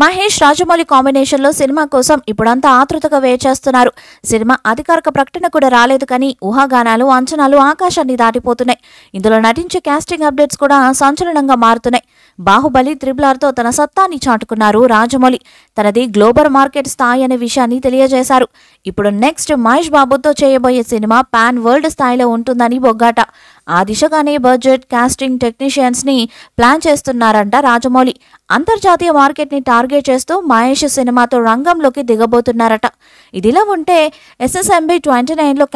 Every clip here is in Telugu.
మహేష్ రాజమౌళి కాంబినేషన్లో సినిమా కోసం ఇప్పుడంతా ఆతృతగా వేచేస్తున్నారు సినిమా అధికారిక ప్రకటన కూడా రాలేదు కానీ ఊహాగానాలు అంచనాలు ఆకాశాన్ని దాటిపోతున్నాయి ఇందులో నటించే క్యాస్టింగ్ అప్డేట్స్ కూడా సంచలనంగా మారుతున్నాయి బాహుబలి త్రిబులార్తో తన సత్తాన్ని చాటుకున్నారు రాజమౌళి తనది గ్లోబల్ మార్కెట్ స్థాయి అనే విషయాన్ని తెలియజేశారు ఇప్పుడు నెక్స్ట్ మహేష్ బాబుతో చేయబోయే సినిమా పాన్ వరల్డ్ స్థాయిలో ఉంటుందని బొగ్గాట ఆ దిశగానే బడ్జెట్ కాస్టింగ్ టెక్నీషియన్స్ని ప్లాన్ చేస్తున్నారంట రాజమౌళి అంతర్జాతీయ మార్కెట్ని టార్గెట్ చేస్తూ మహేష్ సినిమాతో రంగంలోకి దిగబోతున్నారట ఇదిలా ఉంటే ఎస్ఎస్ఎంబి ట్వంటీ నైన్లో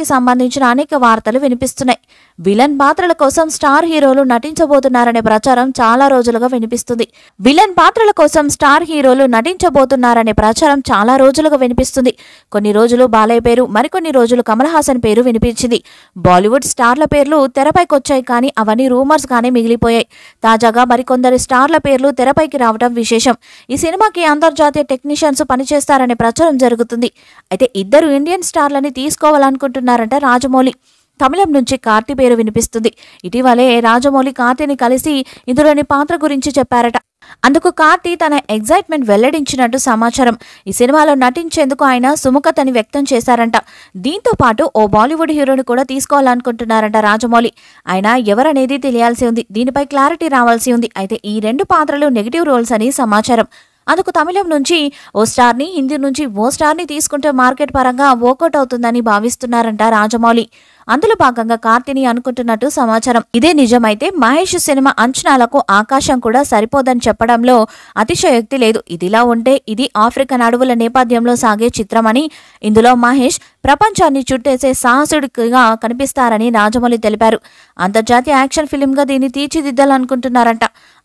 కి సంబంధించిన అనేక వార్తలు వినిపిస్తున్నాయి విలన్ పాత్రల కోసం స్టార్ హీరోలు నటించబోతున్నారనే ప్రచారం చాలా రోజులుగా వినిపిస్తుంది విలన్ పాత్రల కోసం స్టార్ హీరోలు నటించబోతున్నారనే ప్రచారం చాలా రోజులుగా వినిపిస్తుంది కొన్ని రోజులు బాలయ్య పేరు మరికొన్ని రోజులు కమల్ హాసన్ పేరు వినిపించింది బాలీవుడ్ స్టార్ల పేర్లు తెరపైకొచ్చాయి కానీ అవన్నీ రూమర్స్ గానే మిగిలిపోయాయి తాజాగా మరికొందరి స్టార్ల పేర్లు తెరపైకి రావడం విశేషం ఈ సినిమాకి అంతర్జాతీయ టెక్నీషియన్స్ పనిచేస్తారనే ప్రచారం జరుగుతుంది అయితే ఇద్దరు ఇండియన్ స్టార్లని తీసుకోవాలనుకుంటున్నారంట రాజమౌళి తమిళం నుంచి కార్తి పేరు వినిపిస్తుంది ఇటీవలే రాజమౌళి కార్తీని కలిసి ఇందులోని పాత్ర గురించి చెప్పారట అందుకు కార్తి తన ఎగ్జైట్మెంట్ వెల్లడించినట్టు సమాచారం ఈ సినిమాలో నటించేందుకు ఆయన సుముఖతని వ్యక్తం చేశారంట దీంతో పాటు ఓ బాలీవుడ్ హీరోని కూడా తీసుకోవాలనుకుంటున్నారంట రాజమౌళి ఆయన ఎవరనేది తెలియాల్సి ఉంది దీనిపై క్లారిటీ రావాల్సి ఉంది అయితే ఈ రెండు పాత్రలు నెగిటివ్ రోల్స్ అని సమాచారం అందుకు తమిళం నుంచి ఓ స్టార్ని హిందీ నుంచి ఓ స్టార్ని తీసుకుంటే మార్కెట్ పరంగా వర్కౌట్ అవుతుందని భావిస్తున్నారంట రాజమౌళి అందులో భాగంగా కార్తిని అనుకుంటున్నట్టు సమాచారం ఇదే నిజమైతే మహేష్ సినిమా అంచనాలకు ఆకాశం కూడా సరిపోదని చెప్పడంలో అతిశయోక్తి లేదు ఇదిలా ఉంటే ఇది ఆఫ్రికన్ అడవుల నేపథ్యంలో సాగే చిత్రమని ఇందులో మహేష్ ప్రపంచాన్ని చుట్టేసే సాహసుడిగా కనిపిస్తారని రాజమౌళి తెలిపారు అంతర్జాతీయ యాక్షన్ గా దీన్ని తీర్చిదిద్దాలనుకుంటున్నారంట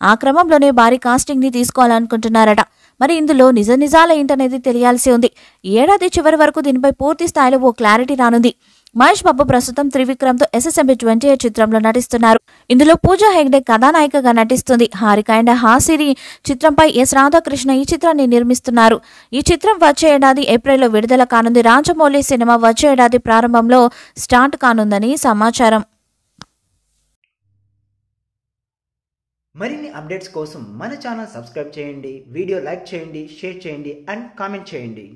ఆ క్రమంలోనే భారీ కాస్టింగ్ని తీసుకోవాలనుకుంటున్నారట మరి ఇందులో నిజ నిజాల ఏంటనేది తెలియాల్సి ఉంది ఏడాది చివరి వరకు దీనిపై పూర్తి స్థాయిలో ఓ క్లారిటీ రానుంది మహేష్ బాబు ప్రస్తుతం త్రివిక్రమ్ తో ఎస్ఎస్ఎంబి ట్వంటీ ఎయిట్ చిత్రంలో నటిస్తున్నారు ఇందులో పూజా హెగ్డే కథానాయికగా నటిస్తుంది హారిక అండ్ హాసిరి చిత్రంపై ఎస్ రాధాకృష్ణ ఈ చిత్రాన్ని నిర్మిస్తున్నారు ఈ చిత్రం వచ్చే ఏడాది ఏప్రిల్లో విడుదల కానుంది రాజమౌళి సినిమా వచ్చే ఏడాది ప్రారంభంలో స్టార్ట్ కానుందని సమాచారం మరిన్ని అప్డేట్స్ కోసం మన ఛానల్ సబ్స్క్రైబ్ చేయండి వీడియో లైక్ చేయండి షేర్ చేయండి అండ్ కామెంట్ చేయండి